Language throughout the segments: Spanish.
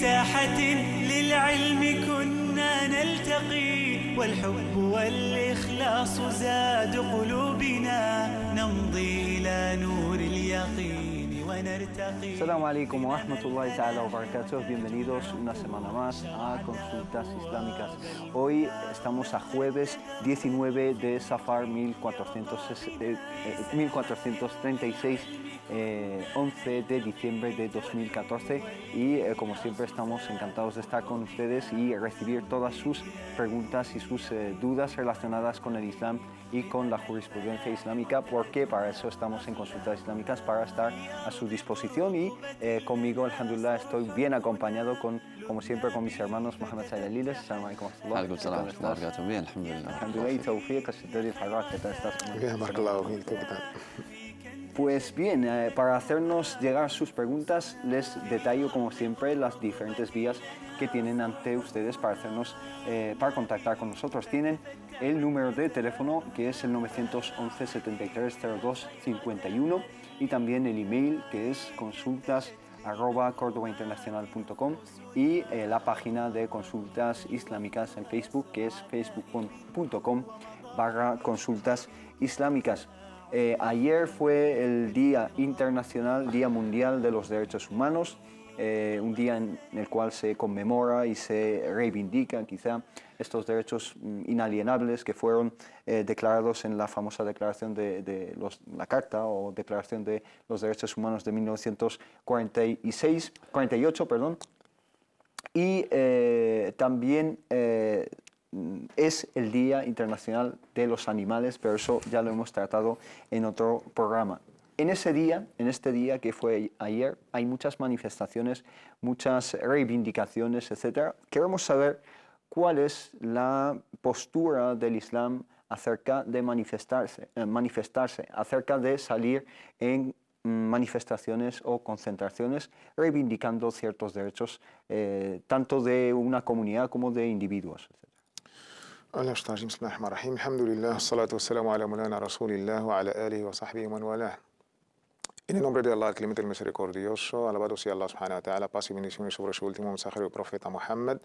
ساحة للعلم كنا نلتقي والحب والإخلاص زاد قلوبنا نمضي إلى نور اليقين Salam alaikum wa rahmatullahi wa Bienvenidos una semana más a Consultas Islámicas. Hoy estamos a jueves 19 de Safar 1436. 11 eh, eh, eh, de diciembre de 2014 y como siempre estamos encantados de estar con ustedes y recibir todas sus preguntas y sus dudas relacionadas con el Islam y con la jurisprudencia islámica, porque para eso estamos en consultas islámicas, para estar a su disposición y eh, conmigo, alhamdulillah, estoy bien acompañado con, como siempre, con mis hermanos Mohamed Sayaliles, salam alaikum bien, Alhamdulillah y Tawfiq, estás? Pues bien, eh, para hacernos llegar sus preguntas, les detallo como siempre las diferentes vías que tienen ante ustedes para hacernos, eh, para contactar con nosotros. Tienen el número de teléfono que es el 911 73 51 y también el email que es consultas arroba cordobainternacional.com y eh, la página de consultas islámicas en Facebook que es facebook.com barra consultas islámicas. Eh, ayer fue el Día Internacional, Día Mundial de los Derechos Humanos, eh, un día en el cual se conmemora y se reivindica quizá estos derechos mm, inalienables que fueron eh, declarados en la famosa declaración de, de los, la Carta o Declaración de los Derechos Humanos de 1946, 48, perdón. Y eh, también eh, mm, es el Día Internacional de los Animales, pero eso ya lo hemos tratado en otro programa. En ese día, en este día que fue ayer, hay muchas manifestaciones, muchas reivindicaciones, etc. Queremos saber cuál es la postura del Islam acerca de manifestarse, eh, manifestarse acerca de salir en manifestaciones o concentraciones reivindicando ciertos derechos, eh, tanto de una comunidad como de individuos. Etc. الله يشطاجين بسم الله الرحمن الرحيم الحمد لله والصلاة والسلام على مولانا رسول الله وعلى آله وصحبه ومن والاه En el nombre de Allah, el clemente, el misericordioso, alabado sea Allah subhanahu wa ta'ala, paz y bendiciones sobre su último mensaje y profeta Muhammad,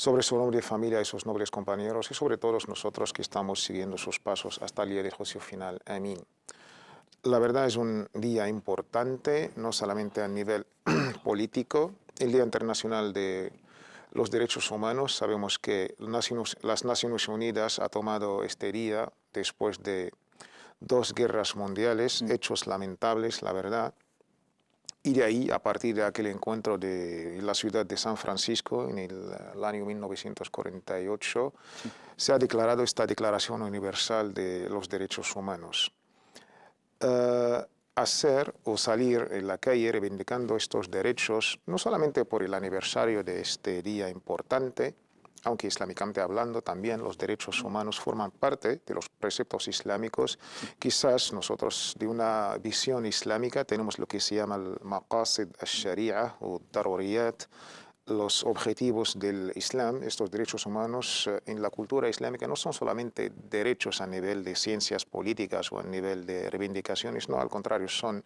sobre su nombre de familia y sus nobles compañeros y sobre todos nosotros que estamos siguiendo sus pasos hasta el día de juicio final. Amén. La verdad es un día importante, no solamente a nivel político, el Día Internacional de los Derechos Humanos. Sabemos que las Naciones Unidas ha tomado este día después de dos guerras mundiales, mm. hechos lamentables, la verdad. Y de ahí, a partir de aquel encuentro de en la ciudad de San Francisco en el, año 1948, se ha declarado esta Declaración Universal de los Derechos Humanos. Eh, hacer o salir en la calle reivindicando estos derechos, no solamente por el aniversario de este día importante, aunque islámicamente hablando también los derechos humanos forman parte de los preceptos islámicos, quizás nosotros de una visión islámica tenemos lo que se llama el maqasid al-sharia o daruriyat, los objetivos del Islam, estos derechos humanos eh, en la cultura islámica no son solamente derechos a nivel de ciencias políticas o a nivel de reivindicaciones, no, al contrario, son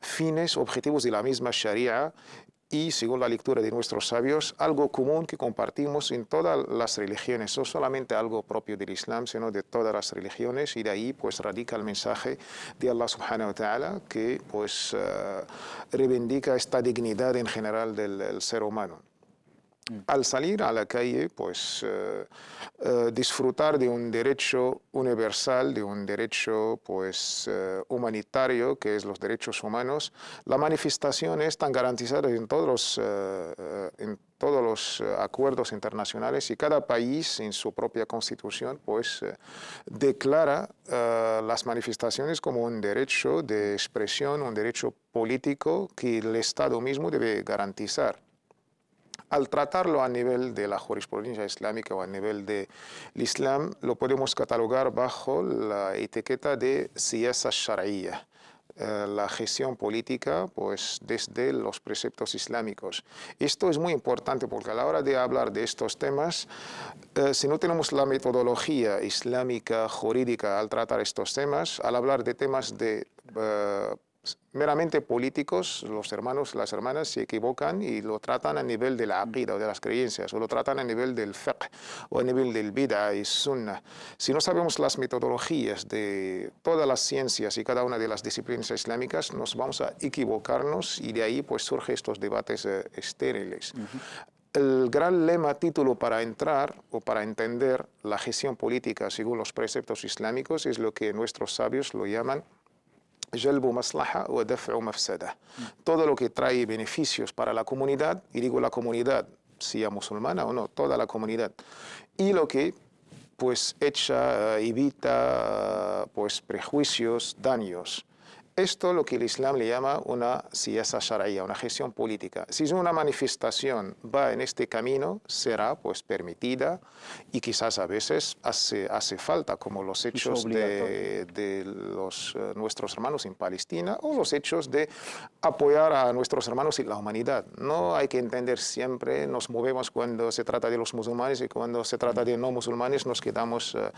fines, objetivos de la misma Sharia y, según la lectura de nuestros sabios, algo común que compartimos en todas las religiones, no solamente algo propio del Islam, sino de todas las religiones, y de ahí pues radica el mensaje de Allah subhanahu wa ta'ala, que pues eh, reivindica esta dignidad en general del ser humano. Mm. Al salir a la calle, pues eh, eh, disfrutar de un derecho universal, de un derecho pues eh, humanitario, que es los derechos humanos, las manifestaciones están garantizadas en todos los, en todos los acuerdos internacionales y cada país en su propia constitución pues declara las manifestaciones como un derecho de expresión, un derecho político que el Estado mismo debe garantizar al tratarlo a nivel de la jurisprudencia islámica o a nivel del de Islam, lo podemos catalogar bajo la etiqueta de siyasa sharia eh, la gestión política pues desde los preceptos islámicos. Esto es muy importante porque a la hora de hablar de estos temas, eh, si no tenemos la metodología islámica jurídica al tratar estos temas, al hablar de temas de eh, meramente políticos, los hermanos, y las hermanas se equivocan y lo tratan a nivel de la vida o de las creencias, o lo tratan a nivel del fiqh o a nivel del vida y sunna. Si no sabemos las metodologías de todas las ciencias y cada una de las disciplinas islámicas, nos vamos a equivocarnos y de ahí pues surgen estos debates eh, estériles. el gran lema título para entrar o para entender la gestión política según los preceptos islámicos es lo que nuestros sabios lo llaman maslaha o mm. Todo lo que trae beneficios para la comunidad, y digo la comunidad, sea musulmana o no, toda la comunidad. Y lo que pues echa, evita pues prejuicios, daños. Esto lo que el Islam le llama una siyasa sharia, una gestión política. Si una manifestación va en este camino, será pues permitida y quizás a veces hace, hace falta, como los hechos de, de los, eh, nuestros hermanos en Palestina o los hechos de apoyar a nuestros hermanos y la humanidad. No hay que entender siempre, nos movemos cuando se trata de los musulmanes y cuando se trata de no musulmanes nos quedamos eh,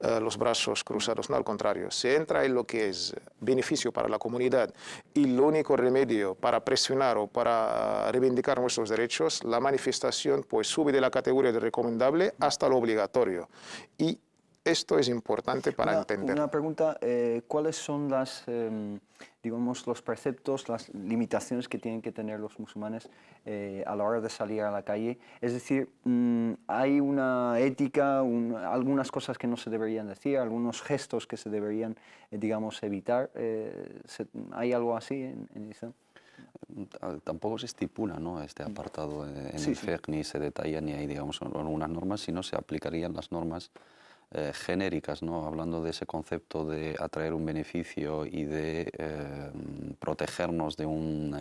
eh, los brazos cruzados. No, al contrario, se entra en lo que es beneficio para la comunidad y el único remedio para presionar o para ah, reivindicar nuestros derechos, la manifestación pues sube de la categoría de recomendable hasta lo obligatorio. Y esto es importante para entender. Una pregunta, eh, ¿cuáles son las... Em, digamos, los preceptos, las limitaciones que tienen que tener los musulmanes eh, a la hora de salir a la calle. Es decir, mm, hay una ética, algunas cosas que no se deberían decir, algunos gestos que se deberían, eh, digamos, evitar. Eh, ¿Hay algo así en, en Islam? Mm, tampoco se estipula ¿no? este mm. apartado en el FEC, ni se detalla, ni hay digamos, algunas normas, sino se aplicarían las normas eh, genéricas, ¿no? hablando de ese concepto de atraer un beneficio y de eh, protegernos de un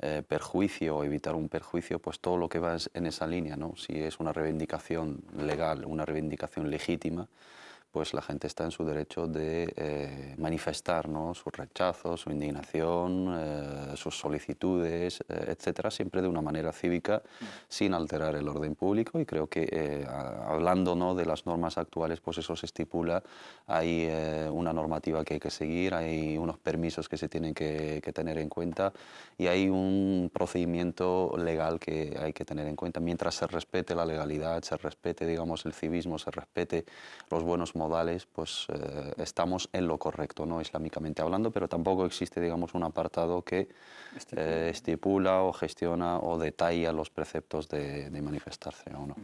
eh, perjuicio o evitar un perjuicio, pues todo lo que va en esa línea, ¿no? si es una reivindicación legal, una reivindicación legítima, pues la gente está en su derecho de eh, manifestar ¿no? su su indignación, eh, sus solicitudes, eh, etcétera, siempre de una manera cívica, sin alterar el orden público. Y creo que, eh, hablando ¿no? de las normas actuales, pues eso se estipula. Hay una normativa que hay que seguir, hay unos permisos que se tienen que, que tener en cuenta y hay un procedimiento legal que hay que tener en cuenta. Mientras se respete la legalidad, se respete, digamos, el civismo, se respete los buenos modales, pues eh, estamos en lo correcto, ¿no? islámicamente hablando, pero tampoco existe digamos, un apartado que eh, estipula o gestiona o detalla los preceptos de, manifestarse o no.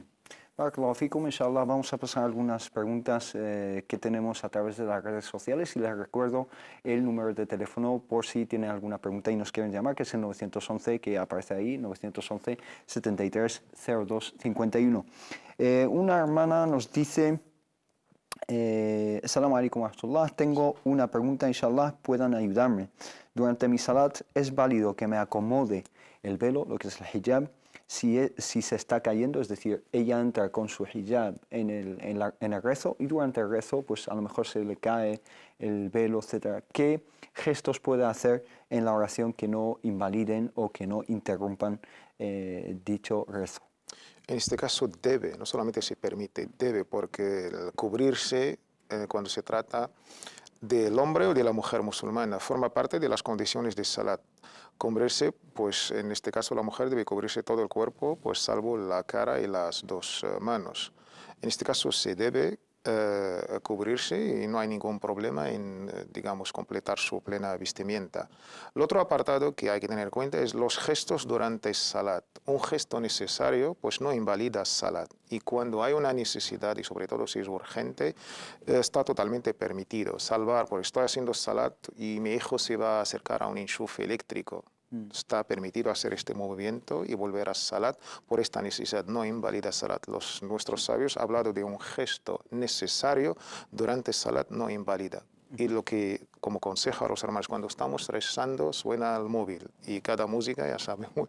Barakallahu mm. inshallah. Vamos a pasar algunas preguntas eh, que tenemos a través de las redes sociales y les recuerdo el número de teléfono por si tienen alguna pregunta y nos quieren llamar, que es el 911 que aparece ahí, 911 73 02 51. Eh, una hermana nos dice. Eh, Salam alaikum wa Tengo una pregunta, inshallah, puedan ayudarme. Durante mi salat, ¿es válido que me acomode el velo, lo que es el hijab, si, si se está cayendo? Es decir, ella entra con su hijab en el, en, en el rezo y durante el rezo, pues a lo mejor se le cae el velo, etc. ¿Qué gestos puede hacer en la oración que no invaliden o que no interrumpan eh, dicho rezo? En este caso debe, no solamente se permite, debe, porque el cubrirse eh, cuando se trata del hombre o de la mujer musulmana forma parte de las condiciones de salat. Cubrirse, pues en este caso la mujer debe cubrirse todo el cuerpo, pues salvo la cara y las dos eh, manos. En este caso se debe eh, cubrirse y no hay ningún problema en, eh, digamos, completar su plena vestimenta. El otro apartado que hay que tener en cuenta es los gestos durante Salat. Un gesto necesario, pues no invalida Salat. Y cuando hay una necesidad, y sobre todo si es urgente, está totalmente permitido. Salvar, porque estoy haciendo Salat y mi hijo se va a acercar a un enchufe eléctrico Mm. Está permitido hacer este movimiento y volver a Salat por esta necesidad. No invalida Salat. Los, nuestros sabios han hablado de un gesto necesario durante Salat, no invalida. Y lo que, como consejo a los hermanos, cuando estamos rezando, suena el móvil y cada música, ya sabemos.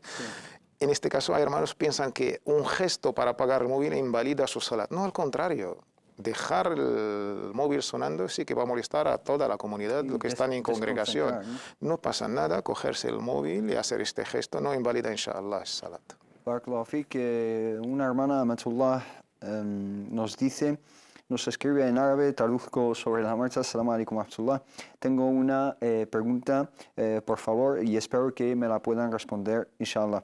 En este caso, hay hermanos piensan que un gesto para apagar el móvil invalida su salat. No, al contrario dejar el móvil sonando sí que va a molestar a toda la comunidad, lo que están en congregación. No pasa nada cogerse el móvil y hacer este gesto, no invalida, inshallah, el salat. que eh, una hermana, Amatullah, em, nos dice, nos escribe en árabe, traduzco sobre la marcha, salam alaikum Abdullah. Tengo una eh, pregunta, eh, por favor, y espero que me la puedan responder, inshallah.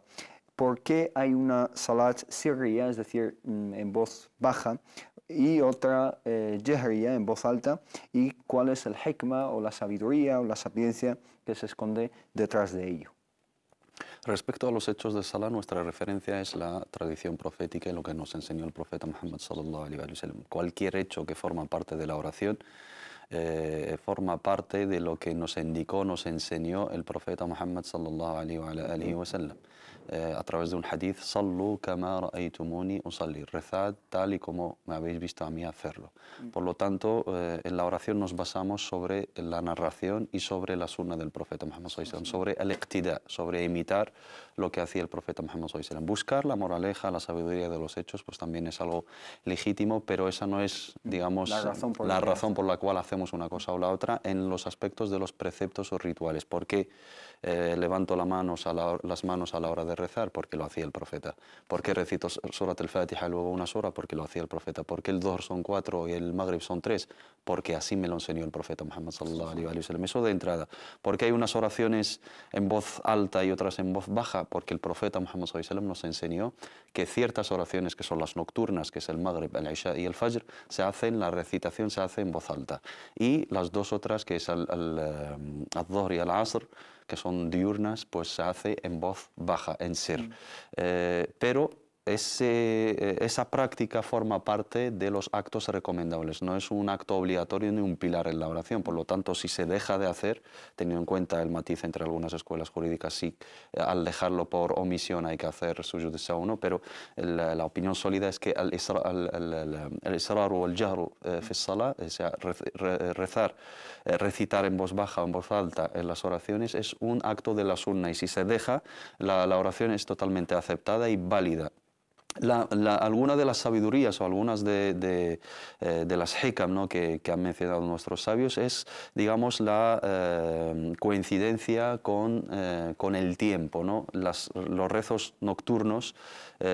¿Por qué hay una salat siria, es decir, mm, en voz baja, y otra eh, en voz alta, y cuál es el hekma o la sabiduría o la sapiencia que se esconde detrás de ello. Respecto a los hechos de Salah, nuestra referencia es la tradición profética y lo que nos enseñó el profeta Muhammad Cualquier hecho que forma parte de la oración eh, forma parte de lo que nos indicó, nos enseñó el profeta Muhammad sallallahu wa, sallam, eh, a través de un hadith, Sallu usalli, rezad tal y como me habéis visto a mí hacerlo. Mm. Por lo tanto, eh, en la oración nos basamos sobre la narración y sobre la sunna del profeta Muhammad sallallahu wa sobre el iqtida, sobre imitar lo que hacía el profeta Muhammad sallallahu wa Buscar la moraleja, la sabiduría de los hechos, pues también es algo legítimo, pero esa no es, mm. digamos, la razón por la cual hacemos una cosa o la otra en los aspectos de los preceptos o rituales. Porque eh, levanto la las manos a la hora de rezar, porque lo hacía el profeta. ¿Por qué recito Surat al-Fatiha luego unas horas Porque lo hacía el profeta. ¿Por qué el Dhor son cuatro y el Maghrib son tres? Porque así me lo enseñó el profeta Muhammad sallallahu alaihi wasallam. Eso de entrada. porque hay unas oraciones en voz alta y otras en voz baja? Porque el profeta Muhammad sallallahu alaihi wasallam nos enseñó que ciertas oraciones que son las nocturnas, que es el Maghrib, el Isha y el Fajr, se hacen, la recitación se hace en voz alta. Y las dos otras, que es el al, eh, y el Asr, que son diurnas, pues se hace en voz baja, en ser. Mm. Eh, pero ese, eh, esa práctica forma parte de los actos recomendables, no es un acto obligatorio ni un pilar en la oración. Por lo tanto, si se deja de hacer, teniendo en cuenta el matiz entre algunas escuelas jurídicas, sí, al dejarlo por omisión hay que hacer suyo de uno, pero la, opinión sólida es que el israr eh, o el jahru, sea, rezar eh, recitar en voz baja o en voz alta en eh, las oraciones es un acto de la sunna y si se deja, la, la oración es totalmente aceptada y válida la, algunas de las sabidurías o algunas de, eh, las hikam ¿no? que, han mencionado nuestros sabios es, digamos, la eh, coincidencia eh, con, el tiempo. ¿no? Las, los rezos nocturnos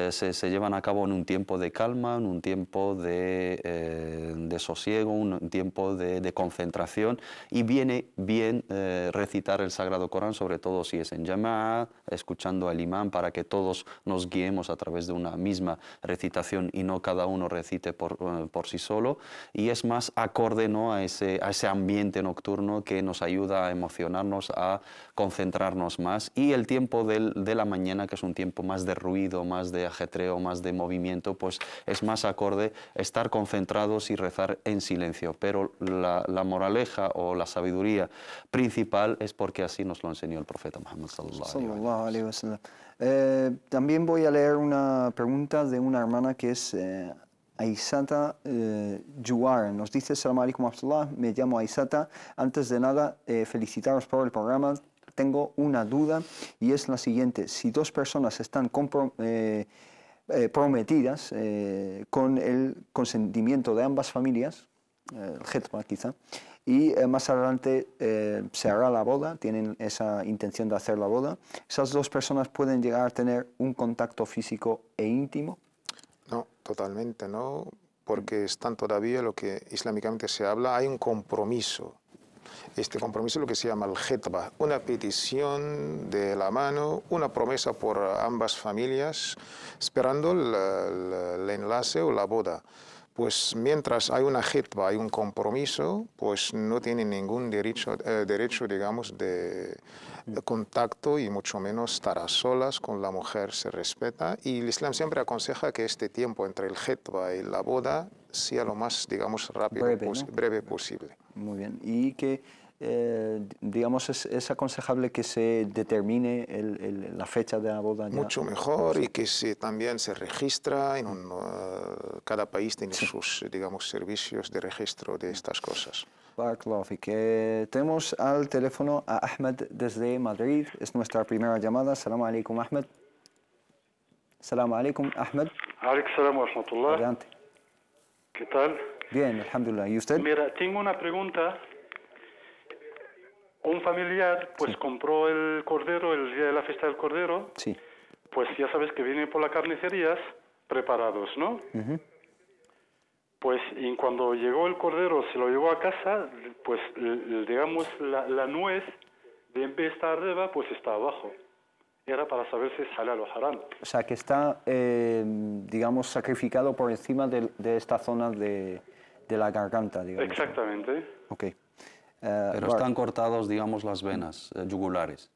se, llevan a cabo en un tiempo de calma, en un tiempo de, de sosiego, un tiempo de, concentración y viene bien recitar el Sagrado Corán, sobre todo si es en llamada escuchando al imán para que todos nos guiemos a través de una misma recitación y no cada uno recite por, eh, por sí solo. Y es más acorde ¿no? a, ese, a ese ambiente nocturno que nos ayuda a emocionarnos, a concentrarnos más. Y el tiempo del, de la mañana, que es un tiempo más de ruido, más de ajetreo, más de movimiento, pues es más acorde estar concentrados y rezar en silencio. Pero la, moraleja o la sabiduría principal es porque así nos lo enseñó el profeta Muhammad. Eh, también voy a leer una pregunta de una hermana que es eh, Juar. Eh, Nos dice, Salam alaikum me llamo Aisata. Antes de nada, eh, felicitaros por el programa. Tengo una duda y es la siguiente. Si dos personas están prometidas con el consentimiento de ambas familias, el hetma quizá, y eh, más adelante eh, se hará la boda, tienen esa intención de hacer la boda. ¿Esas dos personas pueden llegar a tener un contacto físico e íntimo? No, totalmente no, porque mm. están todavía lo que islámicamente se habla, hay un compromiso. Este compromiso es lo que se llama el jetba, una petición de la mano, una promesa por ambas familias, esperando el enlace o la boda pues mientras hay una hitba, hay un compromiso, pues no tiene ningún derecho, eh, derecho digamos, de, contacto y mucho menos estar a solas con la mujer se respeta. Y el Islam siempre aconseja que este tiempo entre el hitba y la boda sea lo más, digamos, rápido, breve, breve posible. Muy bien. Y que eh, digamos, es, aconsejable que se determine la fecha de la boda. Mucho mejor y que también se registra, en eh, cada país tiene sus, digamos, servicios de registro de estas cosas. que tenemos al teléfono a Ahmed desde Madrid, es nuestra primera llamada. Salam alaikum, Ahmed. Salam alaikum, Ahmed. Alaikum salam wa Adelante. ¿Qué tal? Bien, alhamdulillah. ¿Y usted? Mira, tengo una pregunta un familiar pues compró el cordero el día de la fiesta del cordero. Pues ya sabes que vienen por las carnicerías preparados, ¿no? Pues y cuando llegó el cordero, se lo llevó a casa, pues digamos la, nuez de esta arriba, pues está abajo. Era para saber si sale a los haram. O sea, que está, eh, digamos, sacrificado por encima de, esta zona de, de, la garganta, digamos. Exactamente. Ok. Eh, pero están cortados, digamos, las venas eh, yugulares.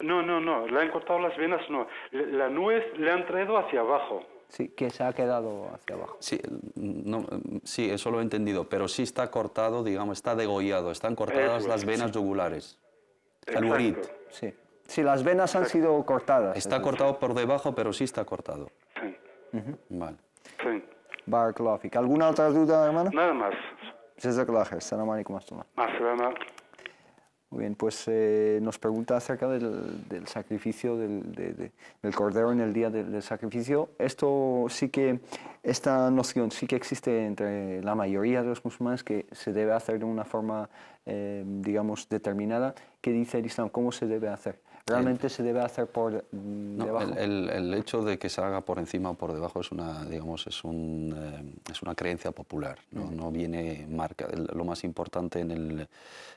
No, no, no, le han cortado las venas, no. La nuez le han traído hacia abajo. Sí, que se ha quedado hacia abajo. Sí, mm, mm, eso lo he entendido, pero sí está cortado, digamos, está degollado, están cortadas las venas yugulares. El Sí. las venas han sido cortadas. Está cortado por debajo, pero sí está cortado. Sí. Vale. Sí. ¿Alguna otra duda, hermano? Nada más alaikum Muy bien, pues eh, nos pregunta acerca del, sacrificio del, cordero en el día del, sacrificio. Esto sí que, esta noción sí que existe entre la mayoría de los musulmanes que se debe hacer de una forma, eh, digamos, determinada. ¿Qué dice el Islam? ¿Cómo se debe hacer? Realmente se debe hacer por mm, debajo. el, hecho de que se haga por encima o por debajo es una, digamos, es un, eh, es una creencia popular. No, viene marca. lo más importante en el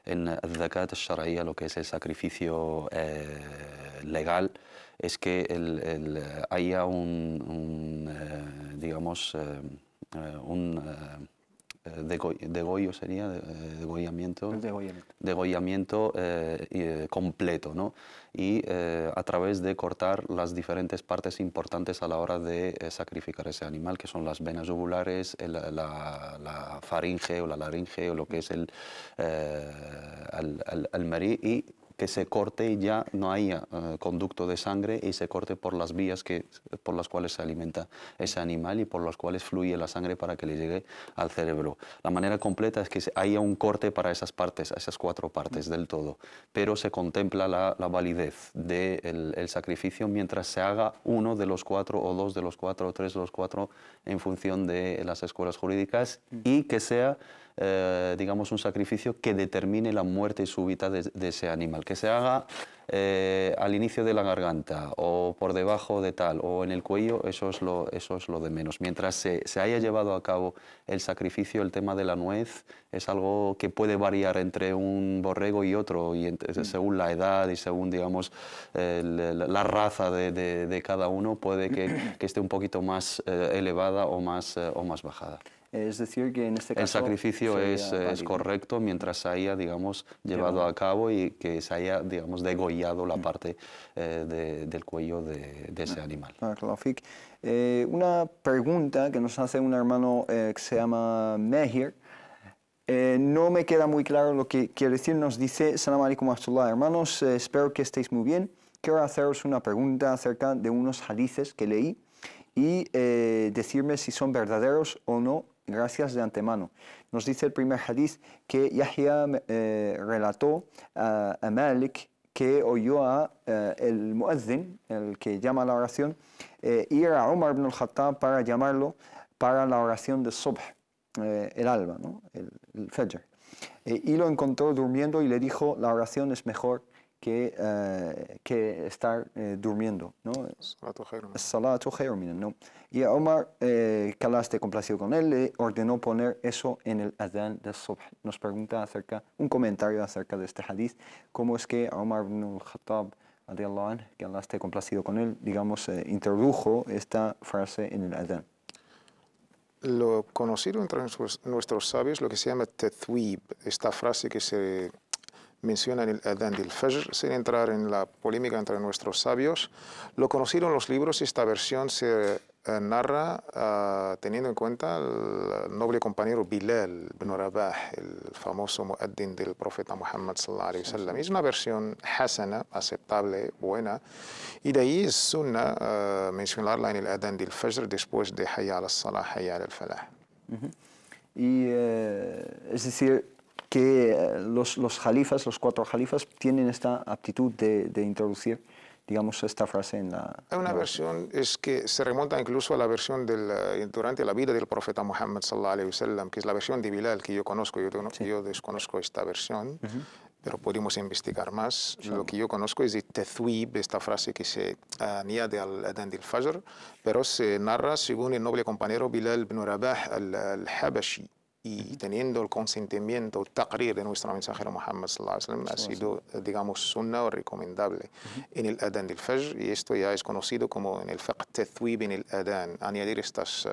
en zakat sharia, lo que es el sacrificio eh, legal, es que haya un, un eh, digamos un de sería, eh, degollamiento, de eh, eh, completo, Y a través de cortar las diferentes partes importantes a la hora de sacrificar ese animal, que son las venas ovulares, la, faringe o la laringe o lo que es el, merí... marí, que se corte y ya no haya eh, conducto de sangre y se corte por las vías que, por las cuales se alimenta ese animal y por las cuales fluye la sangre para que le llegue al cerebro. La manera completa es que haya un corte para esas partes, esas cuatro partes del todo, pero se contempla la, validez del el sacrificio mientras se haga uno de los cuatro o dos de los cuatro o tres de los cuatro en función de las escuelas jurídicas y que sea eh, digamos, un sacrificio que determine la muerte súbita de, ese animal, que se haga eh, al inicio de la garganta o por debajo de tal o en el cuello, eso es lo, es lo de menos. Mientras se, haya llevado a cabo el sacrificio, el tema de la nuez es algo que puede variar entre un borrego y otro, y mm. según la edad y según, digamos, la raza de, cada uno, puede que, esté un poquito más eh, elevada o o más bajada. Es decir, que en este caso... El sacrificio es, correcto mientras haya, digamos, llevado a cabo y que se haya, digamos, degollado la mm. parte eh, del cuello de, ese ah, animal. Ah, eh, una pregunta que nos hace un hermano eh, que se llama Mehir. no me queda muy claro lo que quiere decir. Nos dice Salam alaikum Hermanos, espero que estéis muy bien. Quiero haceros una pregunta acerca de unos hadices que leí y decirme si son verdaderos o no gracias de antemano. Nos dice el primer hadith que Yahya eh, relató a, Malik que oyó a, eh, el muezzin, el que llama la oración, eh, ir a Omar ibn al-Khattab para llamarlo para la oración de Subh, el alba, el, Fajr. y lo encontró durmiendo y le dijo, la oración es mejor que, que estar durmiendo. ¿no? Salatu y Omar, que eh, esté complacido con él, le ordenó poner eso en el Adán de Subh. Nos pregunta acerca, un comentario acerca de este hadith, cómo es que Omar ibn al-Khattab, que Allah esté complacido con él, digamos, eh, introdujo esta frase en el Adán. Lo conocido entre nuestros, sabios lo que se llama tethwib, esta frase que se menciona en el Adán del Fajr, sin entrar en la polémica entre nuestros sabios. Lo conocieron los libros y esta versión se eh, narra eh, teniendo en cuenta al noble compañero Bilal ibn Rabah, el famoso muaddin del profeta Muhammad sallallahu la wasallam. Es una versión hasana, aceptable, buena. Y de ahí es sunna eh, mencionarla en el Adán del Fajr después de Hayya al-Salah, Hayya al-Falah. Y es decir, que los, los, jalifas, los cuatro jalifas, tienen esta aptitud de, de introducir digamos, esta frase en la... una versión, es que se remonta incluso a la versión del, eh, durante la vida del profeta Muhammad, sallam, que es la versión de Bilal que yo conozco, yo, yo desconozco esta versión, pero podemos investigar más. Lo que yo conozco es de tethwib, esta frase que se eh, añade al Adán del Fajr, pero se narra según el noble compañero Bilal ibn Rabah al-Habashi. al al habashi y teniendo el consentimiento, taqrir de nuestro mensajero Muhammad sallallahu alaihi wasallam ha sido, digamos, sunna recomendable en el adán del fajr y esto ya es conocido como en el fiqh en el adán, añadir estas eh,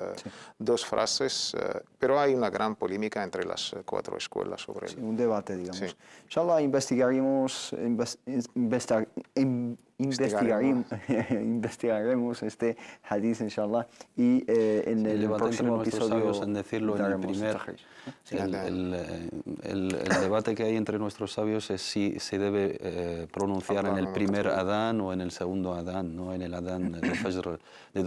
dos frases, eh, pero hay una gran polémica entre las eh, cuatro escuelas sobre sí, un debate, digamos. Sí. Inshallah investigaremos, en investigaremos, investigaremos este hadith, inshallah, y eh, en el, próximo episodio. En decirlo en el primer. Este eh, el, debate que hay entre nuestros sabios es si se debe eh, pronunciar ah, en el primer Adán o en el segundo Adán, no en el Adán de Fajr, de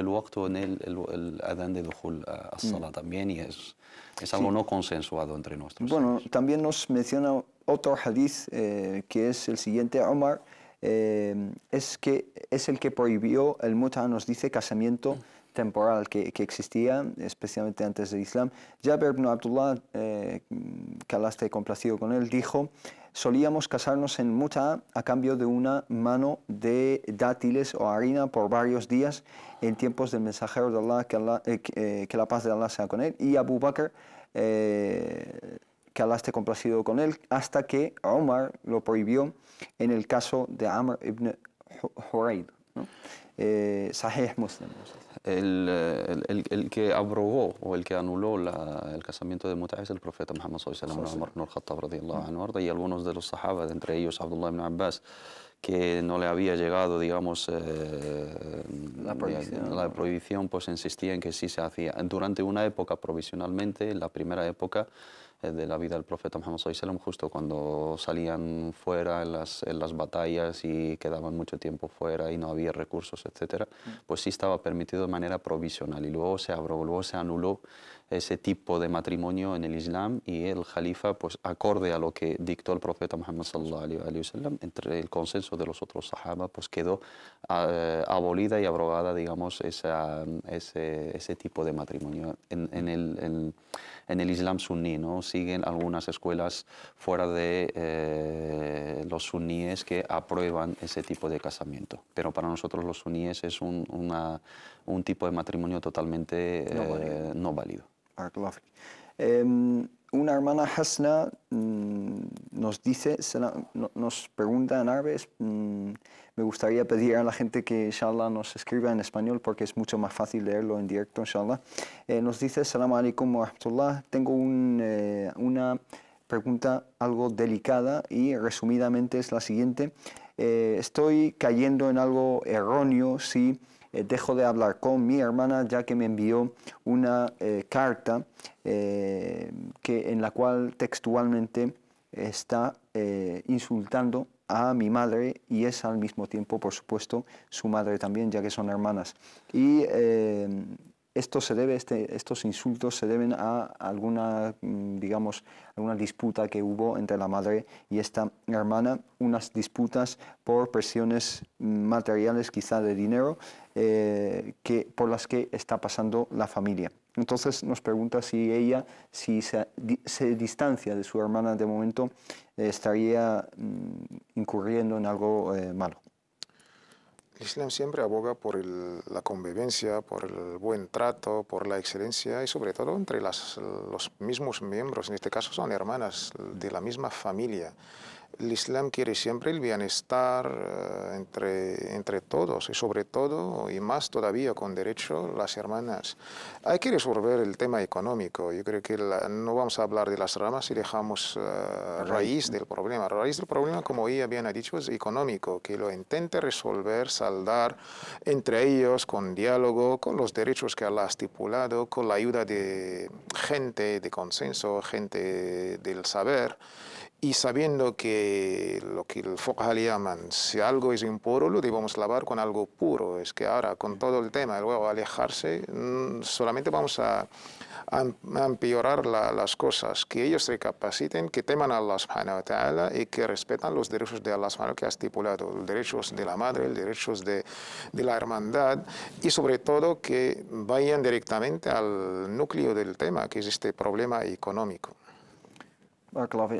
el Waqt o en el, Adán de دخول al-Salah mm. también, y es, es algo no consensuado entre nosotros. Bueno, también nos menciona otro hadith que es el siguiente, Omar. Em, es, que, es el que prohibió, el Muta nos dice, casamiento temporal que, existía, especialmente antes del Islam. ya ibn Abdullah, eh, que Allah complacido con él, dijo, solíamos casarnos en Muta a cambio de una mano de dátiles o harina por varios días en tiempos del mensajero de Allah, que, eh, eh, la paz de Allah sea con él, y Abu Bakr que Allah esté complacido con él, hasta que Omar lo prohibió en el caso de Amr ibn Hurayd. Eh, Sahih Muslim. Eh, el, que abrogó o el que anuló el casamiento de Mut'a es el profeta Muhammad sallallahu alaihi wasallam, Khattab y algunos de los sahabas, entre ellos Abdullah ibn Abbas, que no le había llegado, digamos, eh, la, prohibición. la, prohibición. pues insistía en que sí se hacía. Durante una época, provisionalmente, la primera época, eh, de la vida del profeta Muhammad sallam justo cuando salían fuera en las, en las, batallas y quedaban mucho tiempo fuera y no había recursos, etc., mm. pues sí estaba permitido de manera provisional y luego se, abrogó, se anuló ese tipo de matrimonio en el Islam y el califa, pues acorde a lo que dictó el profeta Muhammad sallallahu alaihi entre el consenso de los otros sahaba, pues quedó ah, eh, abolida y abrogada, digamos, esa, ese, tipo de matrimonio. En, el, en, en el Islam suní, ¿no? Siguen algunas escuelas fuera de eh, los suníes que aprueban ese tipo de casamiento. Pero para nosotros los suníes es un, una, un tipo de matrimonio totalmente no válido. Eh, una hermana Hasna mm, nos dice, nos pregunta en árabe, mm, me gustaría pedir a la gente que inshallah nos escriba en español porque es mucho más fácil leerlo en directo, inshallah. Eh, nos dice, salam alaikum wa tengo eh, una pregunta algo delicada y resumidamente es la siguiente. Eh, estoy cayendo en algo erróneo ¿sí? Eh, dejo de hablar con mi hermana ya que me envió una eh, carta eh, que, en la cual textualmente está insultando a mi madre y es al mismo tiempo, por supuesto, su madre también, ya que son hermanas. Y esto se debe, este, estos insultos se deben a alguna, mm, digamos, alguna disputa que hubo entre la madre y esta hermana, unas disputas por presiones mm, materiales, quizá de dinero, eh, que, por las que está pasando la familia. Entonces nos pregunta si ella, si se, distancia de su hermana de momento, eh, estaría mm, incurriendo en algo eh, malo. El Islam siempre aboga por la convivencia, por el buen trato, por la excelencia y sobre todo entre los mismos miembros, en este caso son hermanas de la misma familia el Islam quiere siempre el bienestar eh, entre, entre todos y sobre todo, y más todavía con derecho, las hermanas. Hay que resolver el tema económico. Yo creo que no vamos a hablar de las ramas si dejamos eh, raíz del problema. Raíz del problema, como ella bien ha dicho, es económico, que lo intente resolver, saldar entre ellos con diálogo, con los derechos que ha estipulado, con la ayuda de gente de consenso, gente del saber y sabiendo que lo que el Fokhal llaman, si algo es impuro, lo debemos lavar con algo puro. Es que ahora, con todo el tema, luego alejarse, mm, solamente vamos a, em, empeorar las cosas. Que ellos se capaciten, que teman a Allah subhanahu y que respetan los derechos de Allah subhanahu que ha estipulado, los derechos de la madre, los derechos de la hermandad y sobre todo que vayan directamente al núcleo del tema, que es este problema económico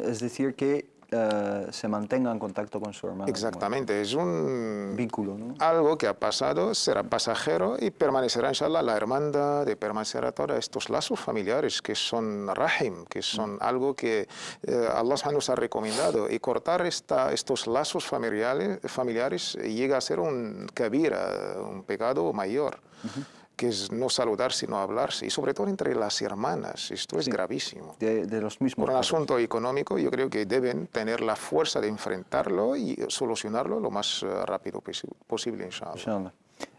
es decir, que eh, se mantenga en contacto con su hermano. Exactamente, es un vínculo. ¿no? Algo que ha pasado, será pasajero y permanecerá, inshallah, la hermandad permanecer a todos estos lazos familiares que son rahim, que son mm. algo que Alá eh, Allah nos ha recomendado. Y cortar esta, estos lazos familiares, familiares llega a ser un kabira, un pecado mayor que es no saludar, sino hablarse, y sobre todo entre las hermanas, esto es gravísimo. De, los mismos. Por un asunto económico, yo creo que deben tener la fuerza de enfrentarlo y solucionarlo lo más eh, rápido posible, inshallah.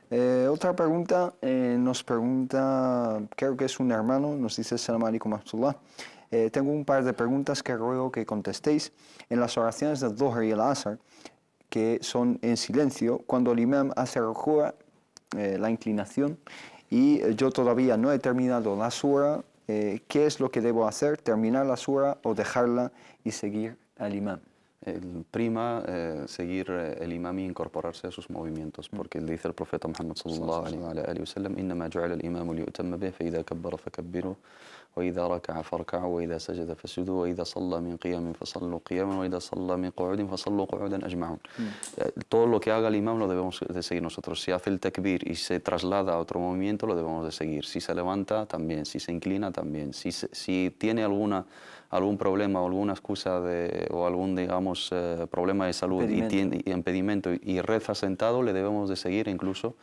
Eh, otra pregunta, eh, nos pregunta, creo que es un hermano, nos dice Salam alaikum Abdullah. tengo un par de preguntas que ruego que contestéis. En las oraciones de Dhuhr y el Asr, que son en silencio, cuando el imam hace rujúa eh, la inclinación y eh, yo todavía no he terminado la sura, eh, ¿qué es lo que debo hacer? ¿Terminar la sura o dejarla y seguir al imán? El prima seguir el imán y incorporarse a sus movimientos, mm. porque dice el profeta Muhammad sallallahu alayhi wa sallam, eh, todo lo que haga el imam lo debemos de seguir nosotros si hace el takbir y se traslada a otro movimiento lo debemos de seguir si se levanta también si se inclina también si, si tiene alguna algún problema, o alguna excusa de, o algún, digamos, eh, problema de salud Y, impedimento y reza sentado, le debemos de seguir incluso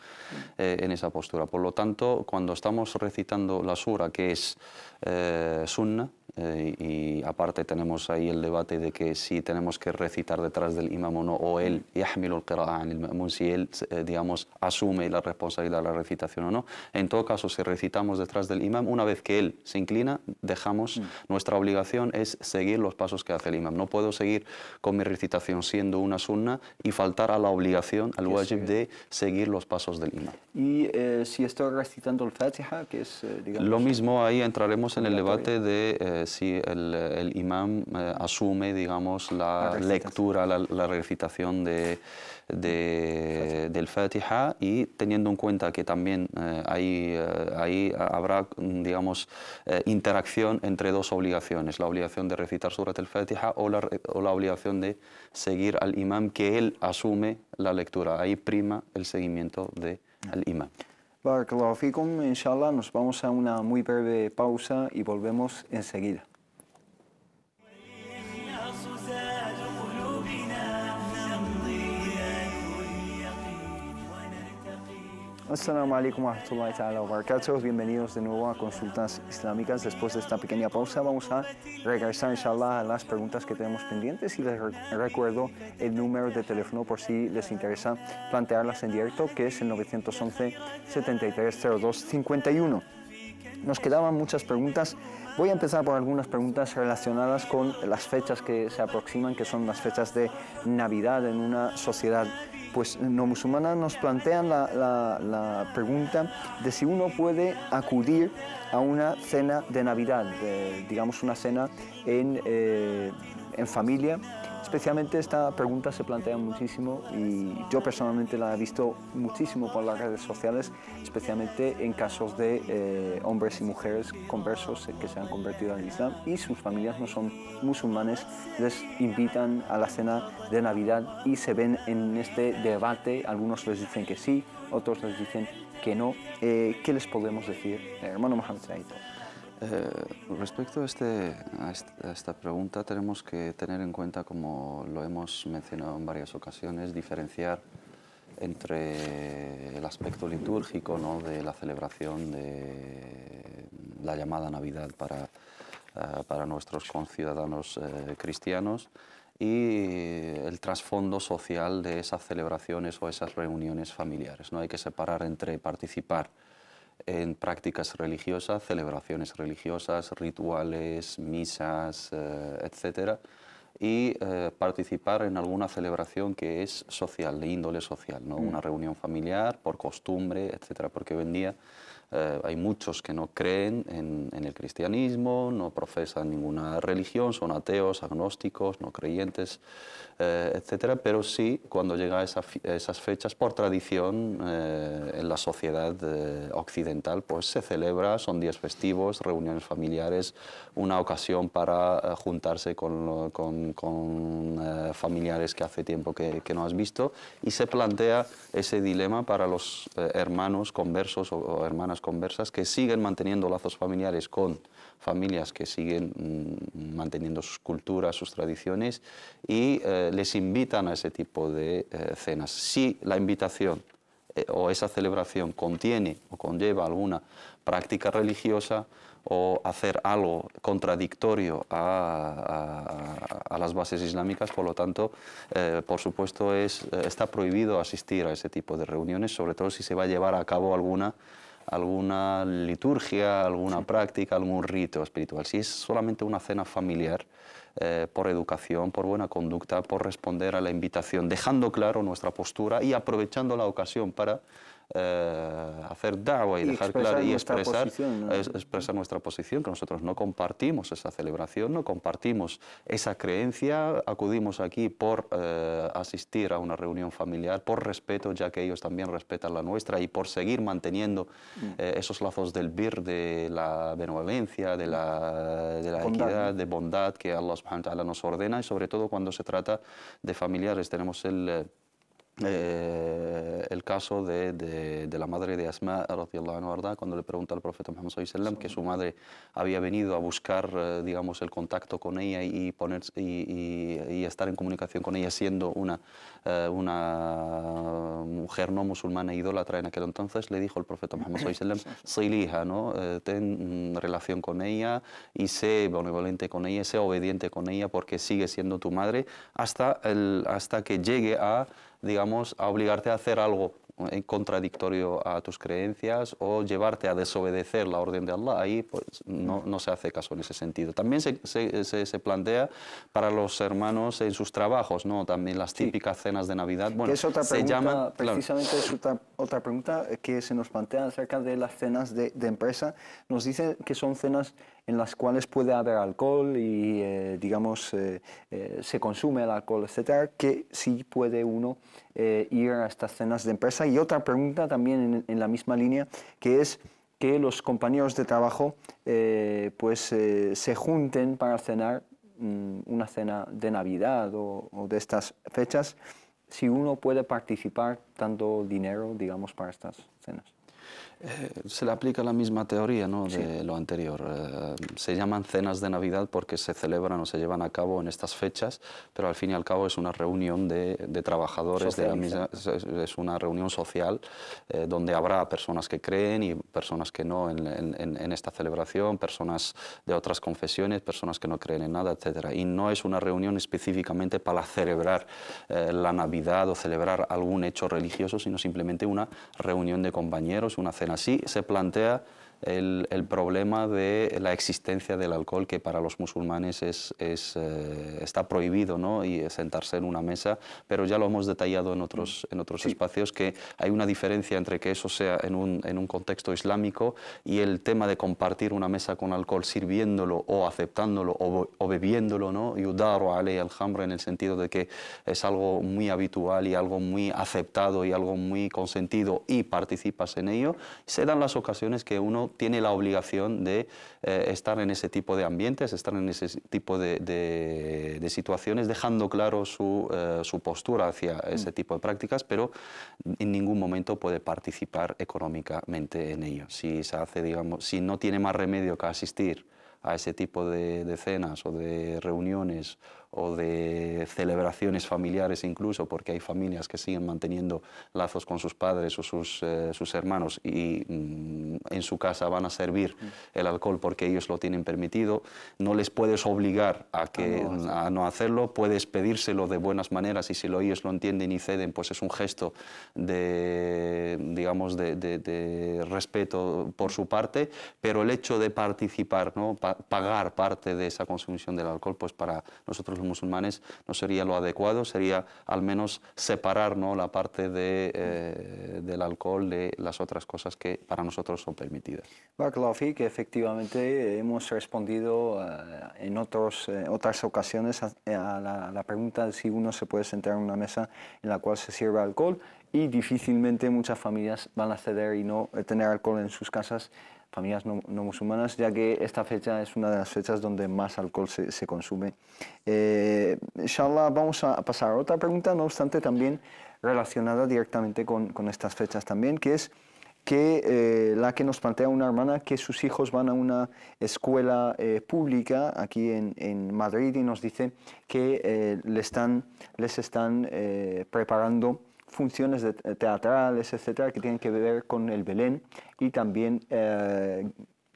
eh, en esa postura. Por lo tanto, cuando estamos recitando la sura, que es eh, sunna, eh, y aparte tenemos ahí el debate de que si tenemos que recitar detrás del imam o no, o él, si él, eh, digamos, asume la responsabilidad de la recitación o no. En todo caso, si recitamos detrás del imam, una vez que él se inclina, dejamos, mm. nuestra obligación es seguir los pasos que hace el imam. No puedo seguir con mi recitación siendo una sunna y faltar a la obligación, al wajib, de seguir los pasos del imam. Y eh, si estoy recitando el Fatiha, que es, digamos... Lo mismo, ahí entraremos en el debate de si el, imán imam eh, asume, digamos, la, lectura, la, recitación del Fatiha y teniendo en cuenta que también eh, eh, ahí, habrá, digamos, interacción entre dos obligaciones, la obligación de recitar Surat al Fatiha o la, obligación de seguir al imán que él asume la lectura. Ahí prima el seguimiento del imán en inshallah, nos vamos a una muy breve pausa y volvemos enseguida. Assalamu alaikum wa rahmatullahi wa barakatuh. Bienvenidos de nuevo a Consultas Islámicas. Después de esta pequeña pausa vamos a regresar, inshallah, a las preguntas que tenemos pendientes y les recuerdo el número de teléfono por si les interesa plantearlas en directo, que es el 911 730251 Nos quedaban muchas preguntas. Voy a empezar por algunas preguntas relacionadas con las fechas que se aproximan, que son las fechas de Navidad en una sociedad pues, no musulmanas nos plantean la, pregunta de si uno puede acudir a una cena de Navidad, digamos una cena en eh, familia Especialmente esta pregunta se plantea muchísimo y yo personalmente la he visto muchísimo por las redes sociales, especialmente en casos de eh, hombres y mujeres conversos eh, que se han convertido al Islam y sus familias no son musulmanes, les invitan a la cena de Navidad y se ven en este debate, algunos les dicen que sí, otros les dicen que no. Eh, ¿Qué les podemos decir, hermano Mohamed Saito? Eh, respecto este, a, esta, pregunta, tenemos que tener en cuenta, como lo hemos mencionado en varias ocasiones, diferenciar entre el aspecto litúrgico ¿no? de la celebración de la llamada Navidad para, eh, nuestros conciudadanos eh, cristianos y el trasfondo social de esas celebraciones o esas reuniones familiares. No hay que separar entre participar en prácticas religiosas, celebraciones religiosas, rituales, misas, eh, etc. y eh, participar en alguna celebración que es social, de índole social, ¿no? Mm. una reunión familiar, por costumbre, etc., porque vendía... Eh, hay muchos que no creen en, el cristianismo, no profesan ninguna religión, son ateos, agnósticos, no creyentes, eh, etcétera, pero sí cuando llega a esas fechas, por tradición, eh, en la sociedad eh, occidental, pues se celebra, son días festivos, reuniones familiares, una ocasión para juntarse con, familiares que hace tiempo que, no has visto y se plantea ese dilema para los hermanos conversos o hermanas conversas que siguen manteniendo lazos familiares con familias que siguen mm, manteniendo sus culturas, sus tradiciones y eh, les invitan a ese tipo de eh, cenas. Si la invitación eh, o esa celebración contiene o conlleva alguna práctica religiosa o hacer algo contradictorio a, las bases islámicas, por lo tanto, por supuesto, es, está prohibido asistir a ese tipo de reuniones, sobre todo si se va a llevar a cabo alguna alguna liturgia, alguna práctica, algún rito espiritual. Si es solamente una cena familiar, eh, por educación, por buena conducta, por responder a la invitación, dejando claro nuestra postura y aprovechando la ocasión para eh, hacer da'wah y, dejar claro y expresar, nuestra posición, que nosotros no compartimos esa celebración, no compartimos esa creencia, acudimos aquí por eh, asistir a una reunión familiar, por respeto, ya que ellos también respetan la nuestra, y por seguir manteniendo mm. eh, esos lazos del bir, de la benevolencia, de la, de la equidad, de bondad que Allah subhanahu nos ordena, y sobre todo cuando se trata de familiares. Tenemos el eh, el caso de, la madre de Asma, cuando le pregunta al profeta Muhammad que su madre había venido a buscar eh, digamos, el contacto con ella y, poner, y, estar en comunicación con ella siendo una, eh, una mujer no musulmana e idólatra en aquel entonces, le dijo el profeta Muhammad sallam, ¿no? ten mm, relación con ella y sé benevolente con ella, sé obediente con ella porque sigue siendo tu madre hasta, el, hasta que llegue a digamos, a obligarte a hacer algo eh, contradictorio a tus creencias o llevarte a desobedecer la orden de Allah, ahí pues, no, se hace caso en ese sentido. También se, plantea para los hermanos en sus trabajos, ¿no? también las típicas cenas de Navidad. Bueno, es otra pregunta, precisamente otra, otra, pregunta que se nos plantea acerca de las cenas de, de empresa. Nos dicen que son cenas en las cuales puede haber alcohol y, eh, digamos, eh, eh, se consume el alcohol, etcétera, que sí puede uno ir a estas cenas de empresa. Y otra pregunta también en, la misma línea, que es que los compañeros de trabajo pues se junten para cenar mm, una cena de Navidad o, o de estas fechas si uno puede participar tanto dinero, digamos, para estas cenas. Eh, se le aplica la misma teoría de lo anterior. Eh, se llaman cenas de Navidad porque se celebran o se llevan a cabo en estas fechas, pero al fin y al cabo es una reunión de, trabajadores, de es una reunión social eh, donde habrá personas que creen y personas que no en, en, esta celebración, personas de otras confesiones, personas que no creen en nada, etc. Y no es una reunión específicamente para celebrar la Navidad o celebrar algún hecho religioso, sino simplemente una reunión de compañeros, una celebración así, se plantea el, problema de la existencia del alcohol, que para los musulmanes eh, está prohibido, ¿no? Y sentarse en una mesa, pero ya lo hemos detallado en otros, mm. espacios, que hay una diferencia entre que eso sea en un, contexto islámico y el tema de compartir una mesa con alcohol, sirviéndolo o aceptándolo o, bebiéndolo, ¿no? Yudar o y al en el sentido de que es algo muy habitual y algo muy aceptado y algo muy consentido y participas en ello, se dan las ocasiones que uno tiene la obligación de eh, estar en ese tipo de ambientes, estar en ese tipo de, situaciones, dejando claro eh, su, postura hacia ese tipo de prácticas, pero en ningún momento puede participar económicamente en ello. Si, se hace, digamos, si no tiene más remedio que asistir a ese tipo de, de cenas o de reuniones o de celebraciones familiares incluso, porque hay familias que siguen manteniendo lazos con sus padres o sus, eh, sus hermanos y mm, en su casa van a servir mm. el alcohol porque ellos lo tienen permitido. No les puedes obligar a, que, ah, a no, hacerlo, puedes pedírselo de buenas maneras y si lo ellos lo entienden y ceden, pues es un gesto de, digamos, de, respeto por su parte, pero el hecho de participar, ¿no? pagar parte de esa consumición del alcohol, pues para nosotros musulmanes no sería lo adecuado, sería al menos separar ¿no? la parte de, eh, del alcohol de las otras cosas que para nosotros son permitidas. Baklofi que efectivamente hemos respondido eh, en otros, eh, otras ocasiones a, la, a, la, pregunta de si uno se puede sentar en una mesa en la cual se sirve alcohol y difícilmente muchas familias van a ceder y no tener alcohol en sus casas familias no, musulmanas, ya que esta fecha es una de las fechas donde más alcohol se, consume. Eh, inshallah, vamos a pasar a otra pregunta, no obstante, también relacionada directamente con, estas fechas también, que es que eh, la que nos plantea una hermana que sus hijos van a una escuela eh, pública aquí en, en, Madrid y nos dice que eh, le están, les están preparando funciones eh, teatrales, etcétera, que tienen que ver con el Belén y también eh,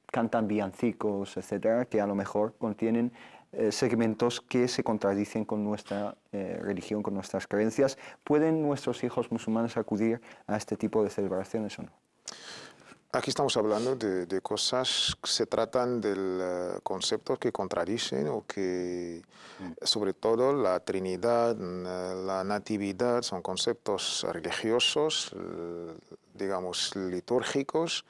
cantan villancicos, etcétera, que a lo mejor contienen eh, segmentos que se contradicen con nuestra religión, con nuestras creencias. ¿Pueden nuestros hijos musulmanes acudir a este tipo de celebraciones o no? Aquí estamos hablando de, cosas que se tratan del eh, conceptos que contradicen o que, mm. sobre todo, la Trinidad, mm, eh, la Natividad, son conceptos religiosos, eh, digamos, litúrgicos,